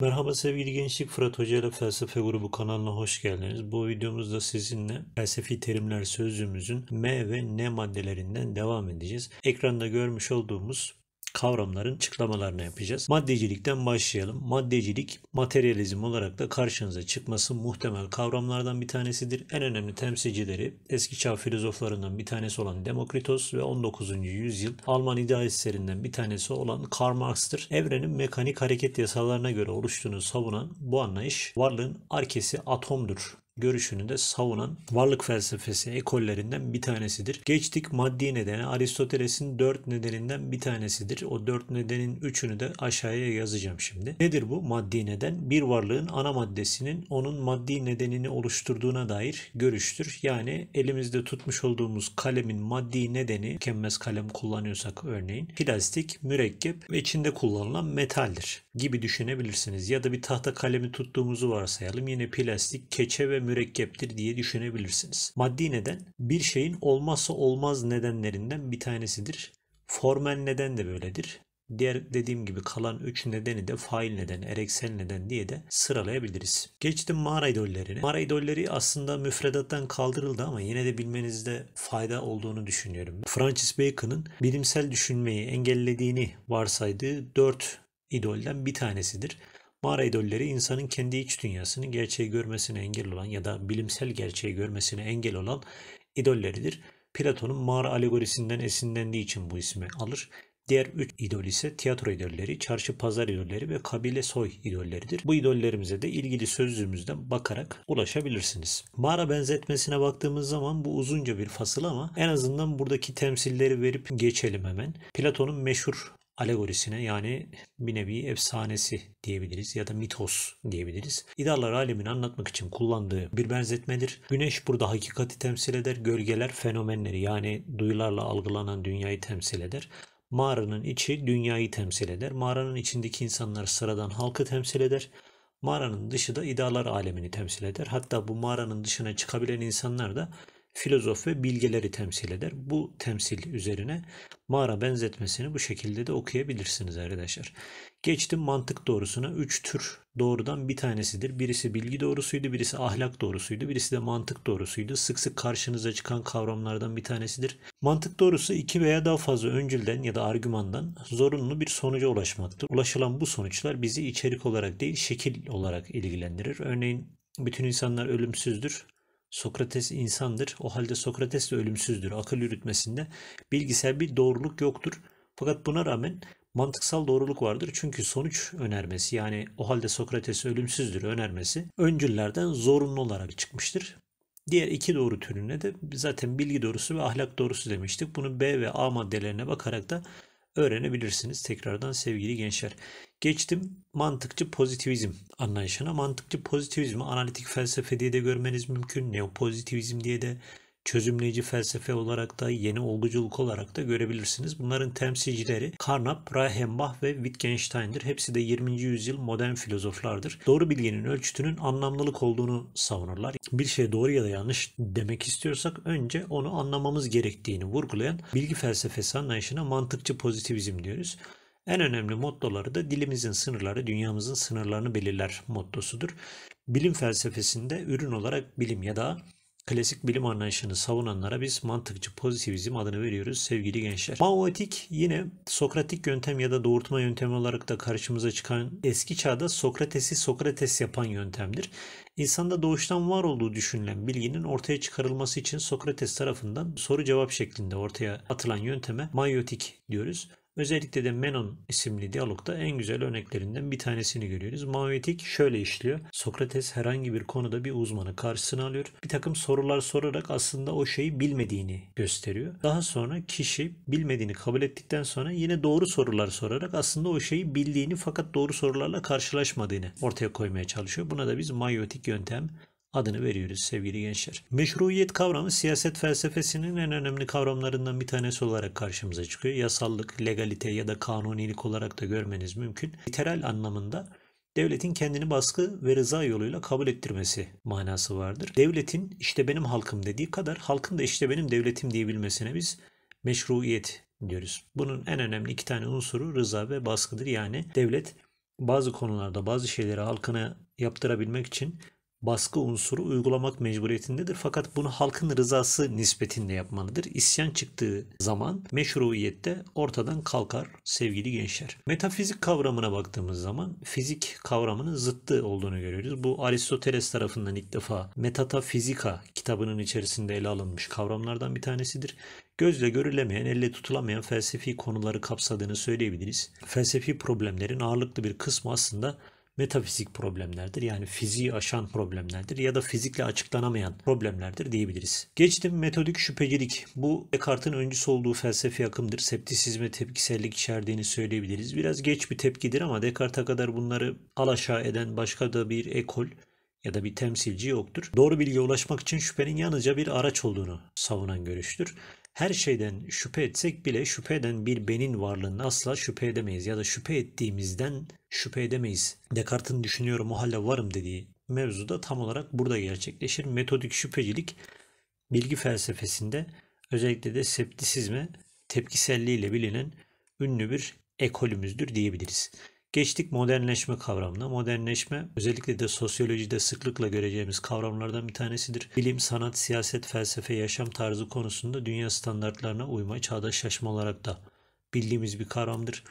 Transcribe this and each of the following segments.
Merhaba sevgili Gençlik Fırat Hoca ile Felsefe Grubu kanalına hoş geldiniz. Bu videomuzda sizinle felsefi terimler sözlüğümüzün M ve N maddelerinden devam edeceğiz. Ekranda görmüş olduğumuz kavramların açıklamalarını yapacağız. Maddecilikten başlayalım. Maddecilik materyalizm olarak da karşınıza çıkması muhtemel kavramlardan bir tanesidir. En önemli temsilcileri eski çağ filozoflarından bir tanesi olan Demokritos ve 19. yüzyıl Alman idealistlerinden bir tanesi olan Karl Marx'tır. Evrenin mekanik hareket yasalarına göre oluştuğunu savunan bu anlayış varlığın arkesi atomdur görüşünü de savunan varlık felsefesi ekollerinden bir tanesidir. Geçtik maddi nedene. Aristoteles'in dört nedeninden bir tanesidir. O dört nedenin üçünü de aşağıya yazacağım şimdi. Nedir bu maddi neden? Bir varlığın ana maddesinin onun maddi nedenini oluşturduğuna dair görüştür. Yani elimizde tutmuş olduğumuz kalemin maddi nedeni, kemmez kalem kullanıyorsak örneğin, plastik, mürekkep ve içinde kullanılan metaldir gibi düşünebilirsiniz. Ya da bir tahta kalemi tuttuğumuzu varsayalım. Yine plastik, keçe ve mürekkeptir diye düşünebilirsiniz. Maddi neden bir şeyin olmazsa olmaz nedenlerinden bir tanesidir. Formel neden de böyledir. Diğer dediğim gibi kalan 3 nedeni de fail neden, ereksel neden diye de sıralayabiliriz. Geçtim mağara idollerine. Mağara idolleri aslında müfredattan kaldırıldı ama yine de bilmenizde fayda olduğunu düşünüyorum. Francis Bacon'ın bilimsel düşünmeyi engellediğini varsaydığı 4 idolden bir tanesidir. Mağara idolleri insanın kendi iç dünyasının gerçeği görmesine engel olan ya da bilimsel gerçeği görmesine engel olan idolleridir. Platon'un mağara alegorisinden esinlendiği için bu ismi alır. Diğer üç idol ise tiyatro idolleri, çarşı pazar idolleri ve kabile soy idolleridir. Bu idollerimize de ilgili sözlüğümüzden bakarak ulaşabilirsiniz. Mağara benzetmesine baktığımız zaman bu uzunca bir fasıl ama en azından buradaki temsilleri verip geçelim hemen. Platon'un meşhur alegorisine yani bir nevi efsanesi diyebiliriz ya da mitos diyebiliriz. İdealar alemini anlatmak için kullandığı bir benzetmedir. Güneş burada hakikati temsil eder, gölgeler fenomenleri yani duyularla algılanan dünyayı temsil eder. Mağaranın içi dünyayı temsil eder. Mağaranın içindeki insanlar sıradan halkı temsil eder. Mağaranın dışı da idealar alemini temsil eder. Hatta bu mağaranın dışına çıkabilen insanlar da filozof ve bilgeleri temsil eder. Bu temsil üzerine mağara benzetmesini bu şekilde de okuyabilirsiniz arkadaşlar. Geçtim mantık doğrusuna. Üç tür doğrudan bir tanesidir. Birisi bilgi doğrusuydu, birisi ahlak doğrusuydu, birisi de mantık doğrusuydu. Sık sık karşınıza çıkan kavramlardan bir tanesidir. Mantık doğrusu iki veya daha fazla öncülden ya da argümandan zorunlu bir sonuca ulaşmaktır. Ulaşılan bu sonuçlar bizi içerik olarak değil şekil olarak ilgilendirir. Örneğin bütün insanlar ölümsüzdür Sokrates insandır. O halde Sokrates de ölümsüzdür. Akıl yürütmesinde bilgisel bir doğruluk yoktur. Fakat buna rağmen mantıksal doğruluk vardır. Çünkü sonuç önermesi yani o halde Sokrates ölümsüzdür önermesi öncüllerden zorunlu olarak çıkmıştır. Diğer iki doğru türüne de zaten bilgi doğrusu ve ahlak doğrusu demiştik. Bunu B ve A maddelerine bakarak da öğrenebilirsiniz tekrardan sevgili gençler. Geçtim mantıkçı pozitivizm anlayışına. Mantıkçı pozitivizmi analitik felsefe diye de görmeniz mümkün. Neopozitivizm diye de çözümleyici felsefe olarak da yeni olguculuk olarak da görebilirsiniz. Bunların temsilcileri Carnap, Reichenbach ve Wittgenstein'dir. Hepsi de 20. yüzyıl modern filozoflardır. Doğru bilginin ölçütünün anlamlılık olduğunu savunurlar. Bir şey doğru ya da yanlış demek istiyorsak önce onu anlamamız gerektiğini vurgulayan bilgi felsefesi anlayışına mantıkçı pozitivizm diyoruz. En önemli mottoları da dilimizin sınırları dünyamızın sınırlarını belirler mottosudur. Bilim felsefesinde ürün olarak bilim ya da klasik bilim anlayışını savunanlara biz mantıkçı pozitivizm adını veriyoruz sevgili gençler. Maoetik yine Sokratik yöntem ya da doğurtma yöntemi olarak da karşımıza çıkan eski çağda Sokrates'i Sokrates yapan yöntemdir. İnsanda doğuştan var olduğu düşünülen bilginin ortaya çıkarılması için Sokrates tarafından soru cevap şeklinde ortaya atılan yönteme mayotik diyoruz. Özellikle de Menon isimli diyalogda en güzel örneklerinden bir tanesini görüyoruz. Maoetik şöyle işliyor. Sokrates herhangi bir konuda bir uzmanı karşısına alıyor. Bir takım sorular sorarak aslında o şeyi bilmediğini gösteriyor. Daha sonra kişi bilmediğini kabul ettikten sonra yine doğru sorular sorarak aslında o şeyi bildiğini fakat doğru sorularla karşılaşmadığını ortaya koymaya çalışıyor. Buna da biz mayotik yöntem adını veriyoruz sevgili gençler. Meşruiyet kavramı siyaset felsefesinin en önemli kavramlarından bir tanesi olarak karşımıza çıkıyor. Yasallık, legalite ya da kanunilik olarak da görmeniz mümkün. Literal anlamında devletin kendini baskı ve rıza yoluyla kabul ettirmesi manası vardır. Devletin işte benim halkım dediği kadar halkın da işte benim devletim diyebilmesine biz meşruiyet diyoruz. Bunun en önemli iki tane unsuru rıza ve baskıdır. Yani devlet bazı konularda bazı şeyleri halkına yaptırabilmek için baskı unsuru uygulamak mecburiyetindedir. Fakat bunu halkın rızası nispetinde yapmalıdır. İsyan çıktığı zaman meşruiyette ortadan kalkar sevgili gençler. Metafizik kavramına baktığımız zaman fizik kavramının zıttı olduğunu görüyoruz. Bu Aristoteles tarafından ilk defa Metatafizika kitabının içerisinde ele alınmış kavramlardan bir tanesidir gözle görülemeyen, elle tutulamayan felsefi konuları kapsadığını söyleyebiliriz. Felsefi problemlerin ağırlıklı bir kısmı aslında metafizik problemlerdir. Yani fiziği aşan problemlerdir ya da fizikle açıklanamayan problemlerdir diyebiliriz. Geçtim metodik şüphecilik. Bu Descartes'in öncüsü olduğu felsefi akımdır. Septisizme tepkisellik içerdiğini söyleyebiliriz. Biraz geç bir tepkidir ama Descartes'e kadar bunları alaşağı eden başka da bir ekol ya da bir temsilci yoktur. Doğru bilgiye ulaşmak için şüphenin yalnızca bir araç olduğunu savunan görüştür her şeyden şüphe etsek bile şüphe eden bir benin varlığını asla şüphe edemeyiz ya da şüphe ettiğimizden şüphe edemeyiz. Descartes'in düşünüyorum o halde varım dediği mevzuda tam olarak burada gerçekleşir. Metodik şüphecilik bilgi felsefesinde özellikle de septisizme tepkiselliğiyle bilinen ünlü bir ekolümüzdür diyebiliriz. Geçtik modernleşme kavramına. Modernleşme özellikle de sosyolojide sıklıkla göreceğimiz kavramlardan bir tanesidir. Bilim, sanat, siyaset, felsefe, yaşam tarzı konusunda dünya standartlarına uyma, çağdaşlaşma olarak da bildiğimiz bir kavramdır.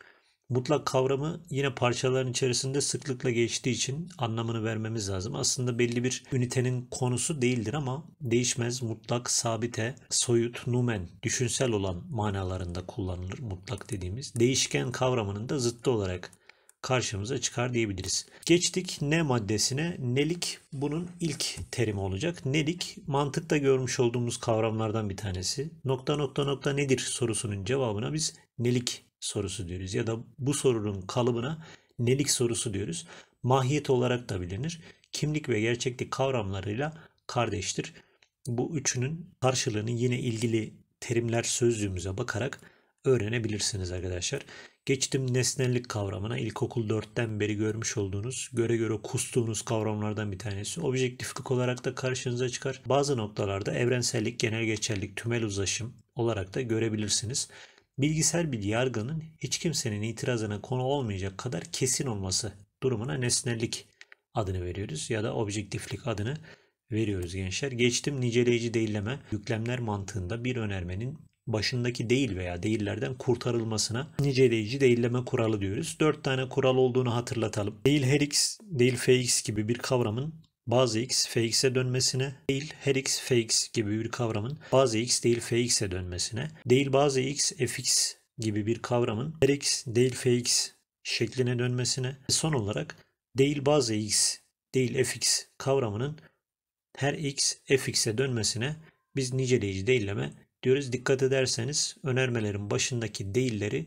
Mutlak kavramı yine parçaların içerisinde sıklıkla geçtiği için anlamını vermemiz lazım. Aslında belli bir ünitenin konusu değildir ama değişmez, mutlak, sabite, soyut, numen, düşünsel olan manalarında kullanılır mutlak dediğimiz. Değişken kavramının da zıttı olarak karşımıza çıkar diyebiliriz. Geçtik ne maddesine. Nelik bunun ilk terimi olacak. Nelik mantıkta görmüş olduğumuz kavramlardan bir tanesi. Nokta nokta nokta nedir sorusunun cevabına biz nelik sorusu diyoruz ya da bu sorunun kalıbına nelik sorusu diyoruz. Mahiyet olarak da bilinir. Kimlik ve gerçeklik kavramlarıyla kardeştir. Bu üçünün karşılığını yine ilgili terimler sözlüğümüze bakarak öğrenebilirsiniz arkadaşlar. Geçtim nesnellik kavramına. İlkokul 4'ten beri görmüş olduğunuz, göre göre kustuğunuz kavramlardan bir tanesi. Objektiflik olarak da karşınıza çıkar. Bazı noktalarda evrensellik, genel geçerlik, tümel uzlaşım olarak da görebilirsiniz. Bilgisel bir yargının hiç kimsenin itirazına konu olmayacak kadar kesin olması durumuna nesnellik adını veriyoruz ya da objektiflik adını veriyoruz gençler. Geçtim niceleyici değilleme. Yüklemler mantığında bir önermenin başındaki değil veya değillerden kurtarılmasına niceleyici değilleme kuralı diyoruz. Dört tane kural olduğunu hatırlatalım. Değil her x, değil fx gibi bir kavramın bazı x fx'e dönmesine, değil her x fx gibi bir kavramın bazı x değil fx'e dönmesine, değil bazı x fx gibi bir kavramın her x değil fx şekline dönmesine, son olarak değil bazı x değil fx kavramının her x fx'e dönmesine biz niceleyici değilleme diyoruz. Dikkat ederseniz önermelerin başındaki değilleri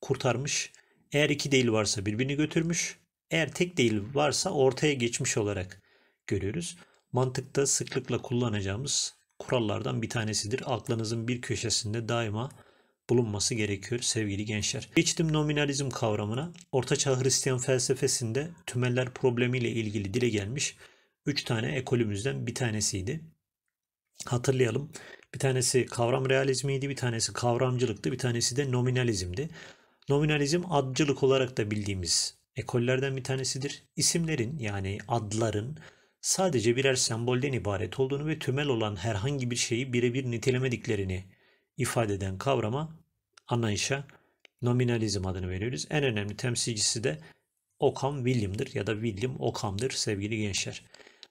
kurtarmış. Eğer iki değil varsa birbirini götürmüş. Eğer tek değil varsa ortaya geçmiş olarak görüyoruz. Mantıkta sıklıkla kullanacağımız kurallardan bir tanesidir. Aklınızın bir köşesinde daima bulunması gerekiyor sevgili gençler. Geçtim nominalizm kavramına. Ortaçağ Hristiyan felsefesinde tümeller problemiyle ilgili dile gelmiş 3 tane ekolümüzden bir tanesiydi. Hatırlayalım. Bir tanesi kavram realizmiydi, bir tanesi kavramcılıktı, bir tanesi de nominalizmdi. Nominalizm adcılık olarak da bildiğimiz ekollerden bir tanesidir. İsimlerin yani adların sadece birer sembolden ibaret olduğunu ve tümel olan herhangi bir şeyi birebir nitelemediklerini ifade eden kavrama, anlayışa nominalizm adını veriyoruz. En önemli temsilcisi de Okam William'dır ya da William Okam'dır. sevgili gençler.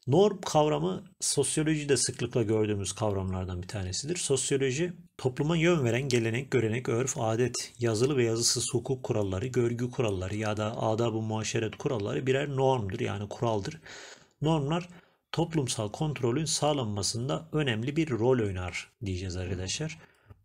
Norm kavramı sosyolojide sıklıkla gördüğümüz kavramlardan bir tanesidir. Sosyoloji topluma yön veren gelenek, görenek, örf, adet, yazılı ve yazısız hukuk kuralları, görgü kuralları ya da adab-ı muaşeret kuralları birer normdur yani kuraldır. Normlar toplumsal kontrolün sağlanmasında önemli bir rol oynar diyeceğiz arkadaşlar.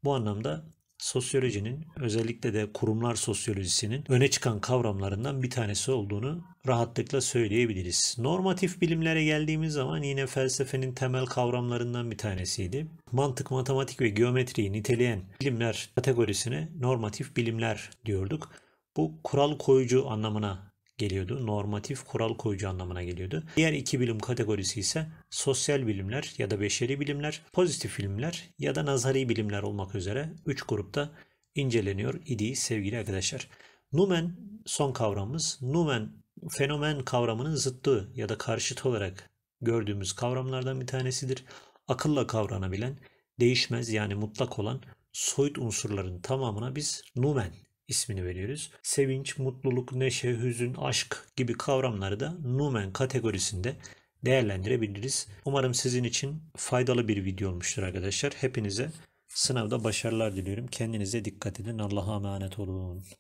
Bu anlamda sosyolojinin özellikle de kurumlar sosyolojisinin öne çıkan kavramlarından bir tanesi olduğunu rahatlıkla söyleyebiliriz. Normatif bilimlere geldiğimiz zaman yine felsefenin temel kavramlarından bir tanesiydi. Mantık, matematik ve geometriyi niteleyen bilimler kategorisine normatif bilimler diyorduk. Bu kural koyucu anlamına geliyordu. Normatif kural koyucu anlamına geliyordu. Diğer iki bilim kategorisi ise sosyal bilimler ya da beşeri bilimler, pozitif bilimler ya da nazari bilimler olmak üzere üç grupta inceleniyor idi sevgili arkadaşlar. Numen son kavramımız. Numen fenomen kavramının zıttı ya da karşıt olarak gördüğümüz kavramlardan bir tanesidir. Akılla kavranabilen, değişmez yani mutlak olan soyut unsurların tamamına biz numen ismini veriyoruz. Sevinç, mutluluk, neşe, hüzün, aşk gibi kavramları da numen kategorisinde değerlendirebiliriz. Umarım sizin için faydalı bir video olmuştur arkadaşlar. Hepinize sınavda başarılar diliyorum. Kendinize dikkat edin. Allah'a emanet olun.